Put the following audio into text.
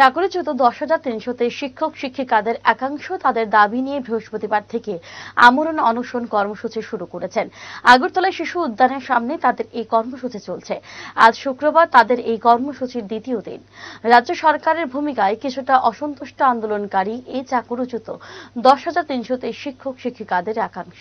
চাকরিচ্যুত দশ হাজার তিনশো শিক্ষক শিক্ষিকাদের একাংশ তাদের দাবি নিয়ে বৃহস্পতিবার থেকে আমরণ অনশন কর্মসূচি শুরু করেছেন আগরতলা শিশু উদ্যানের সামনে তাদের এই কর্মসূচি চলছে আজ শুক্রবার তাদের এই কর্মসূচির দ্বিতীয় দিন রাজ্য সরকারের ভূমিকায় কিছুটা অসন্তুষ্ট আন্দোলনকারী এই চাকরিচ্যুত দশ হাজার তিনশো শিক্ষক শিক্ষিকাদের একাংশ